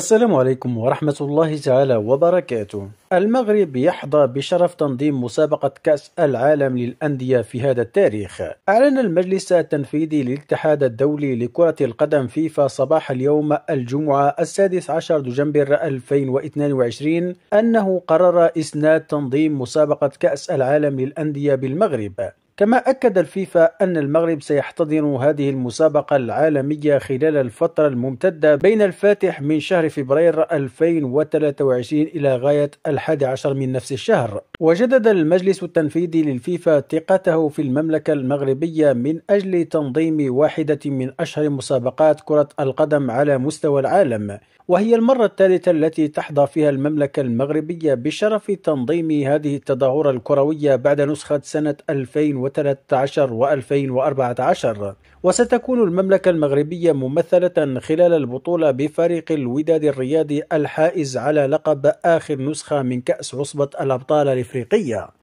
السلام عليكم ورحمة الله تعالى وبركاته. المغرب يحظى بشرف تنظيم مسابقة كأس العالم للأندية في هذا التاريخ. أعلن المجلس التنفيذي للاتحاد الدولي لكرة القدم فيفا صباح اليوم الجمعة السادس عشر دجنبر 2022 أنه قرر إسناد تنظيم مسابقة كأس العالم للأندية بالمغرب. كما أكد الفيفا أن المغرب سيحتضن هذه المسابقة العالمية خلال الفترة الممتدة بين الفاتح من شهر فبراير 2023 إلى غاية الحادي عشر من نفس الشهر وجدد المجلس التنفيذي للفيفا ثقته في المملكة المغربية من أجل تنظيم واحدة من أشهر مسابقات كرة القدم على مستوى العالم وهي المرة الثالثة التي تحظى فيها المملكة المغربية بشرف تنظيم هذه التظاهرة الكروية بعد نسخة سنة 2000 2013 و 2014 وستكون المملكة المغربية ممثلة خلال البطولة بفريق الوداد الرياضي الحائز على لقب آخر نسخة من كأس عصبة الأبطال الإفريقية